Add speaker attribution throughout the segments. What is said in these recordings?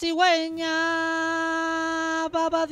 Speaker 1: cigüeña, baba.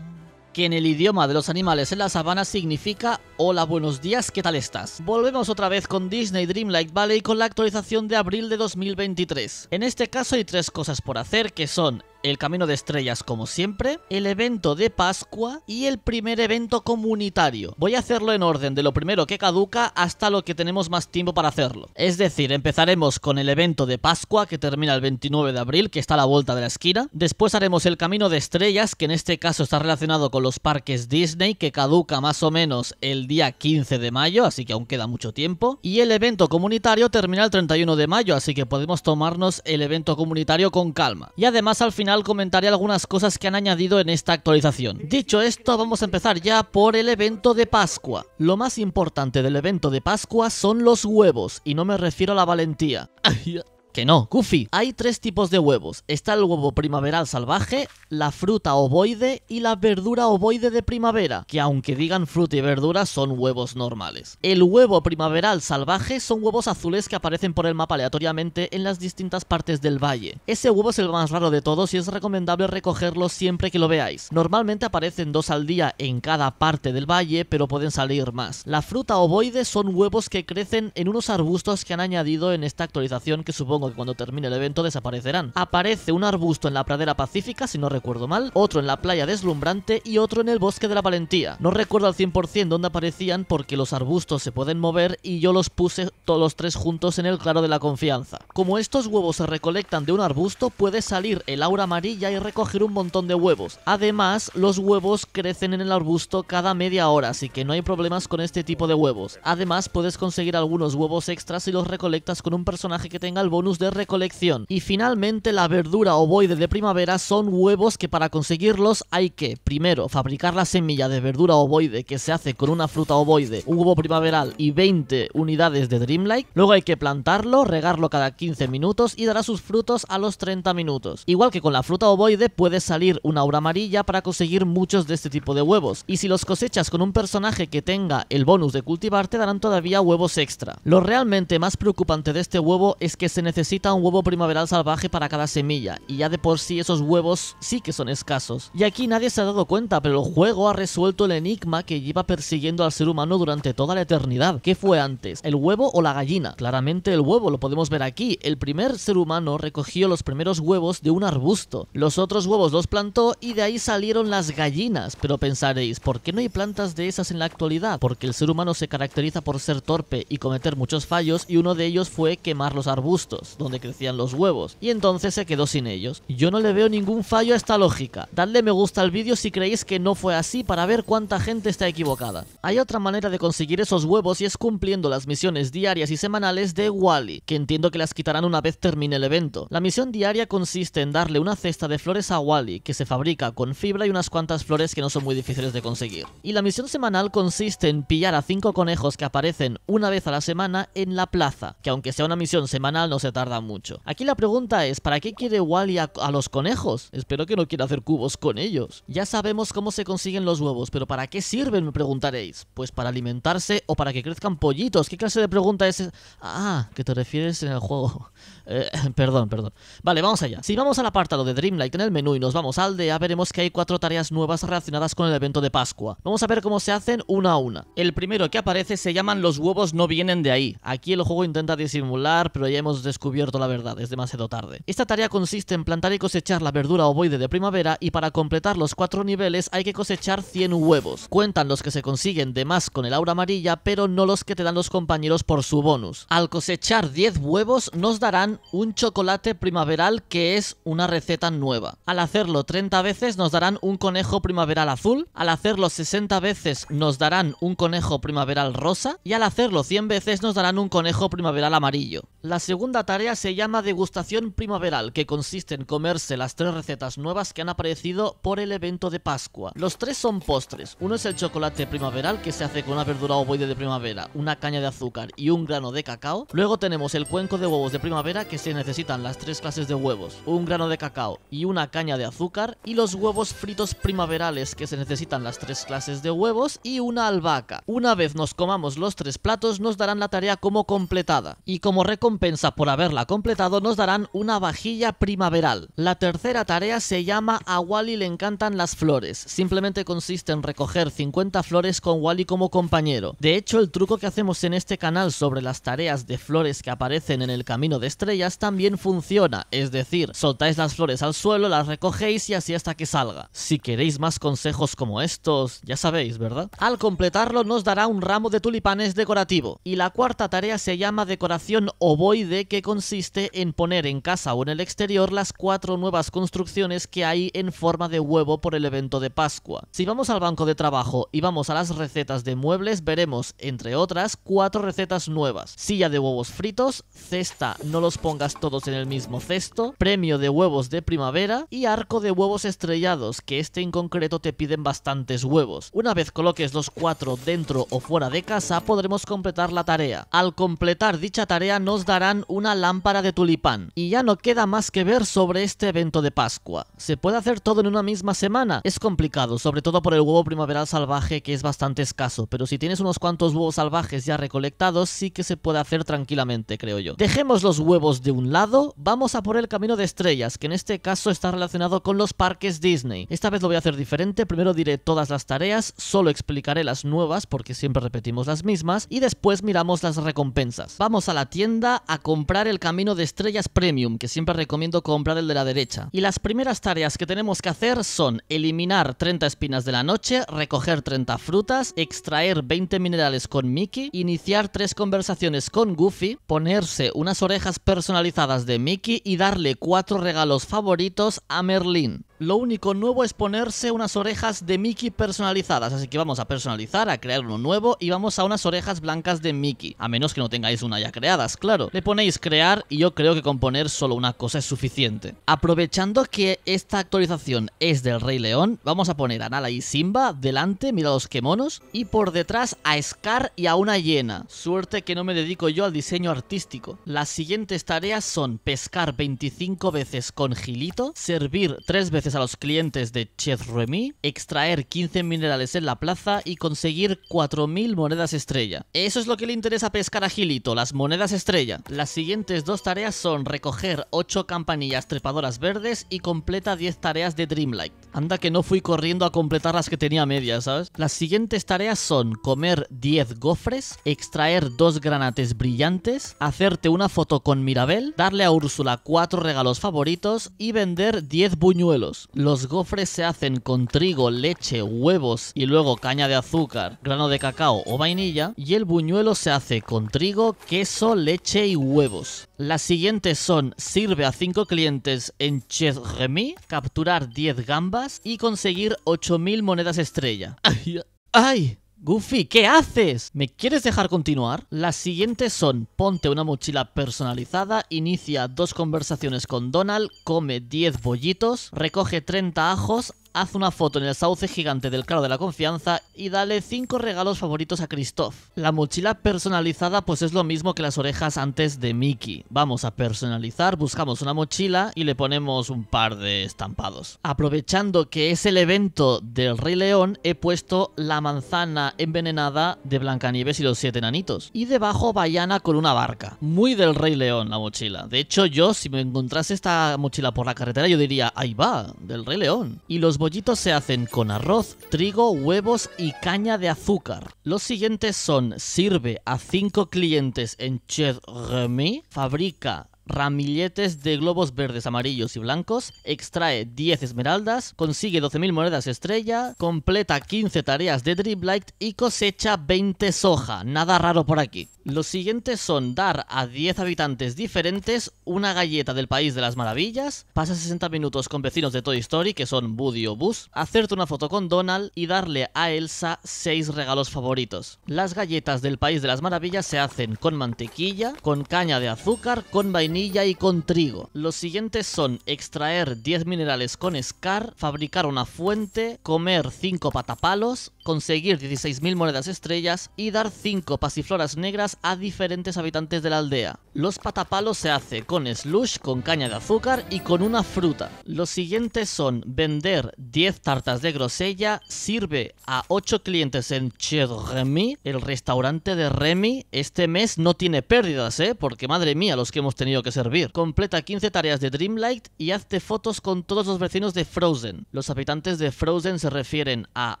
Speaker 1: Que en el idioma de los animales en la sabana significa Hola, buenos días, ¿qué tal estás? Volvemos otra vez con Disney Dreamlight Valley con la actualización de abril de 2023. En este caso hay tres cosas por hacer que son el Camino de Estrellas como siempre, el evento de Pascua y el primer evento comunitario. Voy a hacerlo en orden de lo primero que caduca hasta lo que tenemos más tiempo para hacerlo. Es decir, empezaremos con el evento de Pascua que termina el 29 de abril, que está a la vuelta de la esquina. Después haremos el Camino de Estrellas, que en este caso está relacionado con los parques Disney, que caduca más o menos el día 15 de mayo, así que aún queda mucho tiempo. Y el evento comunitario termina el 31 de mayo, así que podemos tomarnos el evento comunitario con calma. Y además al final al comentaré algunas cosas que han añadido en esta actualización. Dicho esto, vamos a empezar ya por el evento de Pascua. Lo más importante del evento de Pascua son los huevos, y no me refiero a la valentía. Que no, Kufi. Hay tres tipos de huevos. Está el huevo primaveral salvaje, la fruta ovoide y la verdura ovoide de primavera, que aunque digan fruta y verdura son huevos normales. El huevo primaveral salvaje son huevos azules que aparecen por el mapa aleatoriamente en las distintas partes del valle. Ese huevo es el más raro de todos y es recomendable recogerlo siempre que lo veáis. Normalmente aparecen dos al día en cada parte del valle, pero pueden salir más. La fruta ovoide son huevos que crecen en unos arbustos que han añadido en esta actualización que supongo que cuando termine el evento desaparecerán. Aparece un arbusto en la pradera pacífica, si no recuerdo mal, otro en la playa deslumbrante y otro en el bosque de la valentía. No recuerdo al 100% dónde aparecían porque los arbustos se pueden mover y yo los puse todos los tres juntos en el claro de la confianza. Como estos huevos se recolectan de un arbusto, puede salir el aura amarilla y recoger un montón de huevos. Además, los huevos crecen en el arbusto cada media hora, así que no hay problemas con este tipo de huevos. Además, puedes conseguir algunos huevos extras si los recolectas con un personaje que tenga el bonus de recolección. Y finalmente la verdura ovoide de primavera son huevos que para conseguirlos hay que, primero, fabricar la semilla de verdura ovoide que se hace con una fruta ovoide, un huevo primaveral y 20 unidades de Dreamlight. Luego hay que plantarlo, regarlo cada 15 minutos y dará sus frutos a los 30 minutos. Igual que con la fruta ovoide puede salir una aura amarilla para conseguir muchos de este tipo de huevos. Y si los cosechas con un personaje que tenga el bonus de cultivar te darán todavía huevos extra. Lo realmente más preocupante de este huevo es que se necesita necesita un huevo primaveral salvaje para cada semilla, y ya de por sí esos huevos sí que son escasos. Y aquí nadie se ha dado cuenta, pero el juego ha resuelto el enigma que lleva persiguiendo al ser humano durante toda la eternidad. ¿Qué fue antes, el huevo o la gallina? Claramente el huevo, lo podemos ver aquí. El primer ser humano recogió los primeros huevos de un arbusto. Los otros huevos los plantó y de ahí salieron las gallinas. Pero pensaréis, ¿por qué no hay plantas de esas en la actualidad? Porque el ser humano se caracteriza por ser torpe y cometer muchos fallos y uno de ellos fue quemar los arbustos donde crecían los huevos, y entonces se quedó sin ellos. Yo no le veo ningún fallo a esta lógica. Dadle me gusta al vídeo si creéis que no fue así para ver cuánta gente está equivocada. Hay otra manera de conseguir esos huevos y es cumpliendo las misiones diarias y semanales de Wally, que entiendo que las quitarán una vez termine el evento. La misión diaria consiste en darle una cesta de flores a Wally, que se fabrica con fibra y unas cuantas flores que no son muy difíciles de conseguir. Y la misión semanal consiste en pillar a cinco conejos que aparecen una vez a la semana en la plaza, que aunque sea una misión semanal no se tarda mucho. Aquí la pregunta es, ¿para qué quiere Wally a, los conejos? Espero que no quiera hacer cubos con ellos. Ya sabemos cómo se consiguen los huevos, pero ¿para qué sirven? Me preguntaréis. Pues para alimentarse o para que crezcan pollitos. ¿Qué clase de pregunta es esa? Ah, que te refieres en el juego. Eh, perdón, perdón. Vale, vamos allá. Si vamos al apartado de Dreamlight en el menú y nos vamos al ya, veremos que hay cuatro tareas nuevas relacionadas con el evento de Pascua. Vamos a ver cómo se hacen una a una. El primero que aparece se llaman los huevos no vienen de ahí. Aquí el juego intenta disimular, pero ya hemos descubierto la verdad, es demasiado tarde. Esta tarea consiste en plantar y cosechar la verdura ovoide de primavera y para completar los cuatro niveles hay que cosechar 100 huevos. Cuentan los que se consiguen de más con el aura amarilla, pero no los que te dan los compañeros por su bonus. Al cosechar 10 huevos nos darán un chocolate primaveral que es una receta nueva. Al hacerlo 30 veces nos darán un conejo primaveral azul, al hacerlo 60 veces nos darán un conejo primaveral rosa y al hacerlo 100 veces nos darán un conejo primaveral amarillo. La segunda tarea tarea se llama degustación primaveral, que consiste en comerse las tres recetas nuevas que han aparecido por el evento de Pascua. Los tres son postres. Uno es el chocolate primaveral, que se hace con una verdura ovoide de primavera, una caña de azúcar y un grano de cacao. Luego tenemos el cuenco de huevos de primavera, que se necesitan las tres clases de huevos, un grano de cacao y una caña de azúcar. Y los huevos fritos primaverales, que se necesitan las tres clases de huevos y una albahaca. Una vez nos comamos los tres platos, nos darán la tarea como completada. Y como recompensa por haber la completado nos darán una vajilla primaveral. La tercera tarea se llama A Wally le encantan las flores. Simplemente consiste en recoger 50 flores con Wally como compañero. De hecho, el truco que hacemos en este canal sobre las tareas de flores que aparecen en el camino de estrellas también funciona, es decir, soltáis las flores al suelo, las recogéis y así hasta que salga. Si queréis más consejos como estos, ya sabéis, ¿verdad? Al completarlo nos dará un ramo de tulipanes decorativo. Y la cuarta tarea se llama decoración ovoide que consiste en poner en casa o en el exterior las cuatro nuevas construcciones que hay en forma de huevo por el evento de Pascua. Si vamos al banco de trabajo y vamos a las recetas de muebles, veremos, entre otras, cuatro recetas nuevas. Silla de huevos fritos, cesta no los pongas todos en el mismo cesto, premio de huevos de primavera y arco de huevos estrellados, que este en concreto te piden bastantes huevos. Una vez coloques los cuatro dentro o fuera de casa, podremos completar la tarea. Al completar dicha tarea nos darán una lámpara de tulipán. Y ya no queda más que ver sobre este evento de Pascua. ¿Se puede hacer todo en una misma semana? Es complicado, sobre todo por el huevo primaveral salvaje que es bastante escaso, pero si tienes unos cuantos huevos salvajes ya recolectados, sí que se puede hacer tranquilamente, creo yo. Dejemos los huevos de un lado, vamos a por el camino de estrellas, que en este caso está relacionado con los parques Disney. Esta vez lo voy a hacer diferente, primero diré todas las tareas, solo explicaré las nuevas porque siempre repetimos las mismas, y después miramos las recompensas. Vamos a la tienda a comprar el camino de estrellas premium, que siempre recomiendo comprar el de la derecha. Y las primeras tareas que tenemos que hacer son eliminar 30 espinas de la noche, recoger 30 frutas, extraer 20 minerales con Mickey, iniciar tres conversaciones con Goofy, ponerse unas orejas personalizadas de Mickey y darle 4 regalos favoritos a Merlin. Lo único nuevo es ponerse unas orejas de Mickey personalizadas, así que vamos a personalizar, a crear uno nuevo y vamos a unas orejas blancas de Mickey, a menos que no tengáis una ya creadas, claro. Le ponéis crear y yo creo que con poner solo una cosa es suficiente. Aprovechando que esta actualización es del Rey León, vamos a poner a Nala y Simba delante, mira los que monos, y por detrás a Scar y a una hiena. Suerte que no me dedico yo al diseño artístico. Las siguientes tareas son pescar 25 veces con Gilito, servir 3 veces a los clientes de Chef Remy, extraer 15 minerales en la plaza y conseguir 4.000 monedas estrella. Eso es lo que le interesa pescar a Gilito, las monedas estrella. Las siguientes dos tareas son recoger 8 campanillas trepadoras verdes y completa 10 tareas de Dreamlight. Anda que no fui corriendo a completar las que tenía medias, ¿sabes? Las siguientes tareas son comer 10 gofres, extraer 2 granates brillantes, hacerte una foto con Mirabel, darle a Úrsula 4 regalos favoritos y vender 10 buñuelos. Los gofres se hacen con trigo, leche, huevos y luego caña de azúcar, grano de cacao o vainilla. Y el buñuelo se hace con trigo, queso, leche y huevos. Las siguientes son sirve a 5 clientes en Chez Remy, capturar 10 gambas y conseguir 8.000 monedas estrella. ¡Ay! ¡Ay! Goofy, ¿qué haces? ¿Me quieres dejar continuar? Las siguientes son, ponte una mochila personalizada, inicia dos conversaciones con Donald, come 10 bollitos, recoge 30 ajos, haz una foto en el sauce gigante del claro de la confianza y dale 5 regalos favoritos a Christoph. La mochila personalizada pues es lo mismo que las orejas antes de Mickey. Vamos a personalizar, buscamos una mochila y le ponemos un par de estampados. Aprovechando que es el evento del Rey León, he puesto la manzana envenenada de Blancanieves y los siete enanitos. Y debajo Bayana con una barca. Muy del Rey León la mochila. De hecho yo, si me encontrase esta mochila por la carretera, yo diría, ahí va, del Rey León. Y los pollitos se hacen con arroz, trigo, huevos y caña de azúcar. Los siguientes son sirve a 5 clientes en Chez Remy, fabrica ramilletes de globos verdes, amarillos y blancos, extrae 10 esmeraldas, consigue 12.000 monedas estrella, completa 15 tareas de Dreamlight y cosecha 20 soja. Nada raro por aquí. Los siguientes son dar a 10 habitantes diferentes una galleta del País de las Maravillas, pasar 60 minutos con vecinos de Toy Story, que son Woody o Buzz, hacerte una foto con Donald y darle a Elsa 6 regalos favoritos. Las galletas del País de las Maravillas se hacen con mantequilla, con caña de azúcar, con vainilla y con trigo. Los siguientes son extraer 10 minerales con Scar, fabricar una fuente, comer 5 patapalos, conseguir 16.000 monedas estrellas y dar 5 pasifloras negras a diferentes habitantes de la aldea. Los patapalos se hace con slush, con caña de azúcar y con una fruta. Los siguientes son vender 10 tartas de grosella, sirve a 8 clientes en Chez Remy, el restaurante de Remy. Este mes no tiene pérdidas, ¿eh? Porque madre mía, los que hemos tenido que servir. Completa 15 tareas de Dreamlight y hazte fotos con todos los vecinos de Frozen. Los habitantes de Frozen se refieren a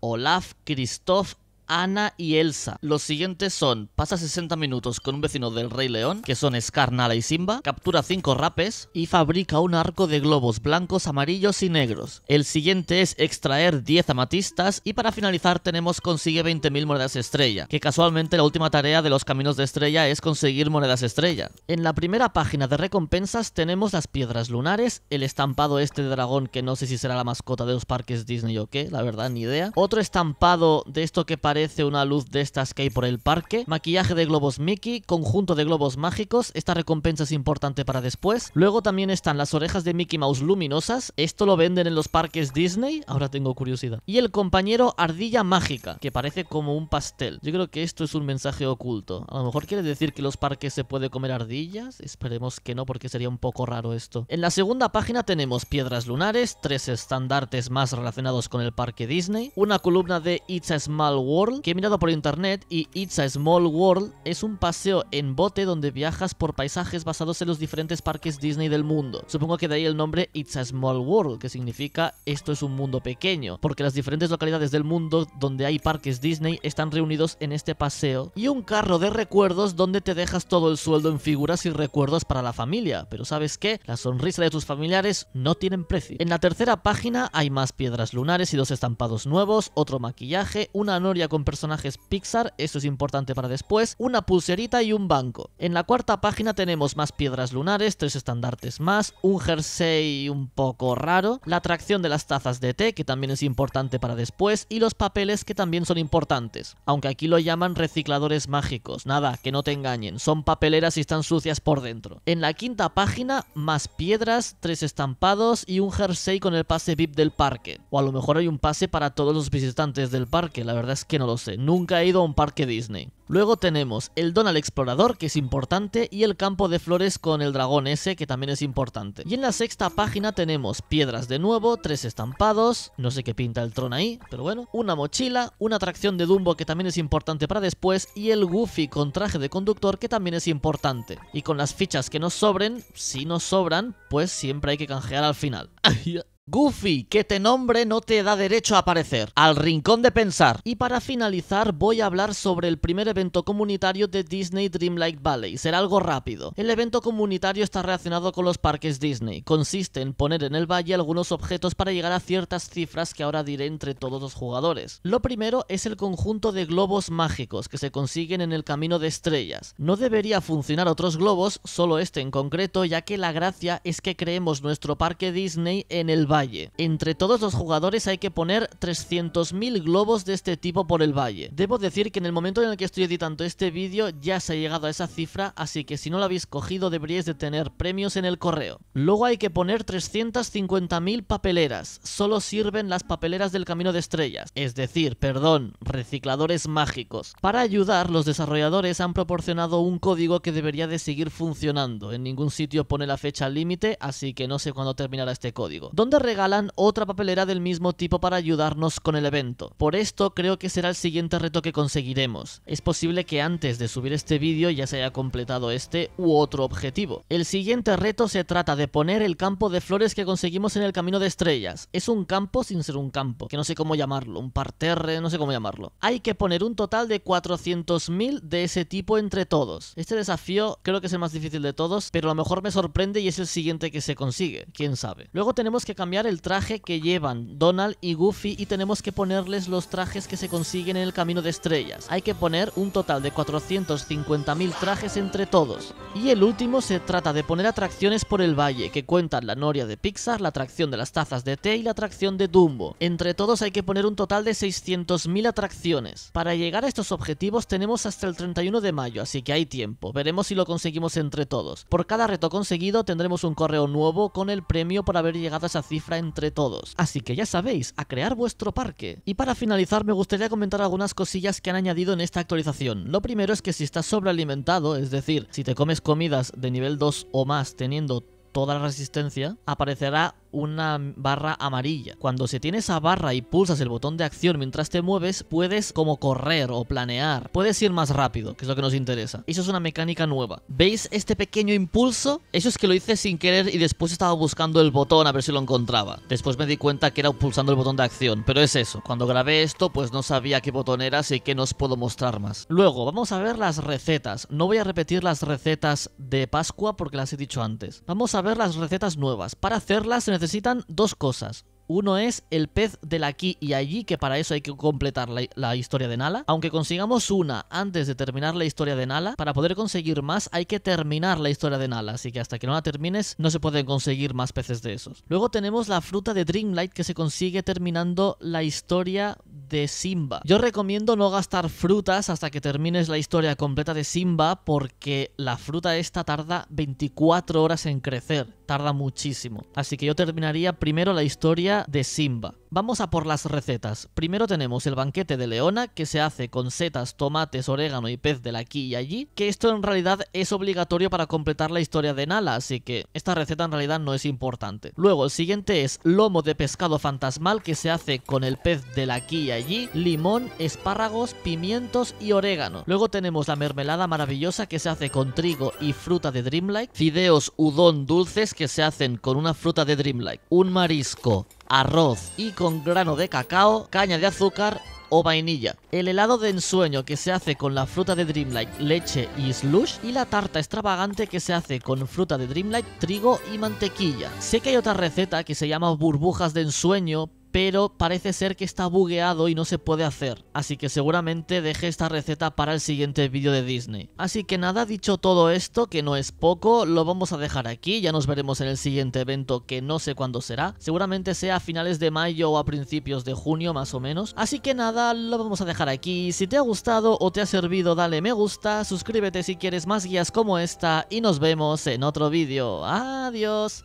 Speaker 1: Olaf, Christoph, Ana y Elsa. Los siguientes son, pasa 60 minutos con un vecino del Rey León, que son Scar, Nala y Simba, captura 5 rapes y fabrica un arco de globos blancos, amarillos y negros. El siguiente es extraer 10 amatistas y para finalizar tenemos consigue 20.000 monedas estrella, que casualmente la última tarea de los caminos de estrella es conseguir monedas estrella. En la primera página de recompensas tenemos las piedras lunares, el estampado este de dragón que no sé si será la mascota de los parques Disney o qué, la verdad ni idea. Otro estampado de esto que parece aparece una luz de estas que hay por el parque, maquillaje de globos Mickey, conjunto de globos mágicos, esta recompensa es importante para después. Luego también están las orejas de Mickey Mouse luminosas, esto lo venden en los parques Disney, ahora tengo curiosidad. Y el compañero ardilla mágica, que parece como un pastel. Yo creo que esto es un mensaje oculto. A lo mejor quiere decir que los parques se puede comer ardillas, esperemos que no porque sería un poco raro esto. En la segunda página tenemos piedras lunares, tres estandartes más relacionados con el parque Disney, una columna de It's a Small World, que he mirado por internet y It's a Small World es un paseo en bote donde viajas por paisajes basados en los diferentes parques Disney del mundo. Supongo que de ahí el nombre It's a Small World, que significa esto es un mundo pequeño, porque las diferentes localidades del mundo donde hay parques Disney están reunidos en este paseo y un carro de recuerdos donde te dejas todo el sueldo en figuras y recuerdos para la familia. Pero ¿sabes qué? La sonrisa de tus familiares no tienen precio. En la tercera página hay más piedras lunares y dos estampados nuevos, otro maquillaje, una noria con personajes Pixar, eso es importante para después, una pulserita y un banco. En la cuarta página tenemos más piedras lunares, tres estandartes más, un jersey un poco raro, la atracción de las tazas de té, que también es importante para después, y los papeles que también son importantes, aunque aquí lo llaman recicladores mágicos, nada, que no te engañen, son papeleras y están sucias por dentro. En la quinta página, más piedras, tres estampados y un jersey con el pase VIP del parque, o a lo mejor hay un pase para todos los visitantes del parque, la verdad es que no lo sé, nunca he ido a un parque Disney. Luego tenemos el Donald explorador, que es importante, y el campo de flores con el dragón ese, que también es importante. Y en la sexta página tenemos piedras de nuevo, tres estampados, no sé qué pinta el trono ahí, pero bueno, una mochila, una atracción de Dumbo que también es importante para después, y el Goofy con traje de conductor que también es importante. Y con las fichas que nos sobren, si nos sobran, pues siempre hay que canjear al final. Goofy, que te este nombre no te da derecho a aparecer. Al rincón de pensar. Y para finalizar voy a hablar sobre el primer evento comunitario de Disney Dreamlight Valley. Será algo rápido. El evento comunitario está relacionado con los parques Disney. Consiste en poner en el valle algunos objetos para llegar a ciertas cifras que ahora diré entre todos los jugadores. Lo primero es el conjunto de globos mágicos que se consiguen en el camino de estrellas. No debería funcionar otros globos, solo este en concreto, ya que la gracia es que creemos nuestro parque Disney en el valle valle. Entre todos los jugadores hay que poner 300.000 globos de este tipo por el valle. Debo decir que en el momento en el que estoy editando este vídeo ya se ha llegado a esa cifra, así que si no lo habéis cogido deberíais de tener premios en el correo. Luego hay que poner 350.000 papeleras. Solo sirven las papeleras del Camino de Estrellas, es decir, perdón, recicladores mágicos. Para ayudar, los desarrolladores han proporcionado un código que debería de seguir funcionando. En ningún sitio pone la fecha límite, así que no sé cuándo terminará este código regalan otra papelera del mismo tipo para ayudarnos con el evento. Por esto creo que será el siguiente reto que conseguiremos. Es posible que antes de subir este vídeo ya se haya completado este u otro objetivo. El siguiente reto se trata de poner el campo de flores que conseguimos en el Camino de Estrellas. Es un campo sin ser un campo, que no sé cómo llamarlo, un parterre, no sé cómo llamarlo. Hay que poner un total de 400.000 de ese tipo entre todos. Este desafío creo que es el más difícil de todos, pero a lo mejor me sorprende y es el siguiente que se consigue, quién sabe. Luego tenemos que cambiar el traje que llevan Donald y Goofy y tenemos que ponerles los trajes que se consiguen en el Camino de Estrellas. Hay que poner un total de 450.000 trajes entre todos. Y el último se trata de poner atracciones por el valle, que cuentan la noria de Pixar, la atracción de las tazas de té y la atracción de Dumbo. Entre todos hay que poner un total de 600.000 atracciones. Para llegar a estos objetivos tenemos hasta el 31 de mayo, así que hay tiempo. Veremos si lo conseguimos entre todos. Por cada reto conseguido tendremos un correo nuevo con el premio por haber llegado a esa cifra entre todos. Así que ya sabéis, a crear vuestro parque. Y para finalizar me gustaría comentar algunas cosillas que han añadido en esta actualización. Lo primero es que si estás sobrealimentado, es decir, si te comes comidas de nivel 2 o más teniendo toda la resistencia, aparecerá una barra amarilla. Cuando se tiene esa barra y pulsas el botón de acción mientras te mueves, puedes como correr o planear. Puedes ir más rápido, que es lo que nos interesa. Eso es una mecánica nueva. ¿Veis este pequeño impulso? Eso es que lo hice sin querer y después estaba buscando el botón a ver si lo encontraba. Después me di cuenta que era pulsando el botón de acción, pero es eso. Cuando grabé esto, pues no sabía qué botón era, así que no os puedo mostrar más. Luego, vamos a ver las recetas. No voy a repetir las recetas de Pascua porque las he dicho antes. Vamos a ver las recetas nuevas. Para hacerlas necesitan dos cosas. Uno es el pez del aquí y allí, que para eso hay que completar la, historia de Nala. Aunque consigamos una antes de terminar la historia de Nala, para poder conseguir más hay que terminar la historia de Nala, así que hasta que no la termines no se pueden conseguir más peces de esos. Luego tenemos la fruta de Dreamlight que se consigue terminando la historia de Simba. Yo recomiendo no gastar frutas hasta que termines la historia completa de Simba porque la fruta esta tarda 24 horas en crecer, tarda muchísimo. Así que yo terminaría primero la historia de Simba. Vamos a por las recetas. Primero tenemos el banquete de Leona, que se hace con setas, tomates, orégano y pez la aquí y allí, que esto en realidad es obligatorio para completar la historia de Nala, así que esta receta en realidad no es importante. Luego, el siguiente es lomo de pescado fantasmal, que se hace con el pez de la y allí limón, espárragos, pimientos y orégano. Luego tenemos la mermelada maravillosa que se hace con trigo y fruta de Dreamlight, fideos udon dulces que se hacen con una fruta de Dreamlight, un marisco, arroz y con grano de cacao, caña de azúcar o vainilla. El helado de ensueño que se hace con la fruta de Dreamlight, leche y slush. Y la tarta extravagante que se hace con fruta de Dreamlight, trigo y mantequilla. Sé que hay otra receta que se llama burbujas de ensueño, pero parece ser que está bugueado y no se puede hacer, así que seguramente deje esta receta para el siguiente vídeo de Disney. Así que nada, dicho todo esto, que no es poco, lo vamos a dejar aquí, ya nos veremos en el siguiente evento que no sé cuándo será, seguramente sea a finales de mayo o a principios de junio más o menos, así que nada, lo vamos a dejar aquí, si te ha gustado o te ha servido dale me gusta, suscríbete si quieres más guías como esta y nos vemos en otro vídeo, adiós.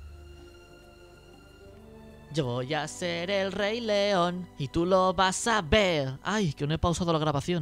Speaker 1: Yo voy a ser el rey león y tú lo vas a ver. Ay, que no he pausado la grabación.